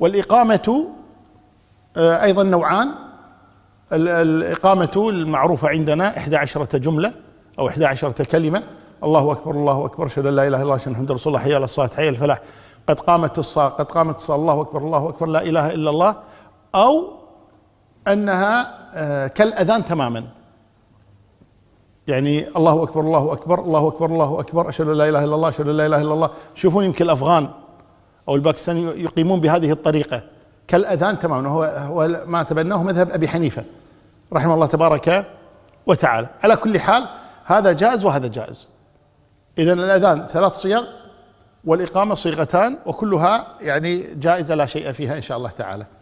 والإقامة آه، أيضا نوعان الإقامة المعروفة عندنا إحدى عشرة جملة أو إحدى عشرة كلمة الله أكبر الله أكبر أشهد أن لا إله إلا الله أشهد محمدا رسول الله حي على الصلاة حي الفلاح قد قامت الصلاة قد قامت الصلاة الله أكبر الله أكبر لا إله إلا الله أو أنها آه، كالأذان تماما يعني الله أكبر الله أكبر الله أكبر الله أكبر أشهد أن لا إله إلا الله أشهد أن لا إله إلا الله شوفون يمكن الأفغان أو الباكستاني يقيمون بهذه الطريقة كالأذان تماما هو ما تبناه مذهب أبي حنيفة رحمه الله تبارك وتعالى على كل حال هذا جائز وهذا جائز إذا الأذان ثلاث صيغ والإقامة صيغتان وكلها يعني جائزة لا شيء فيها إن شاء الله تعالى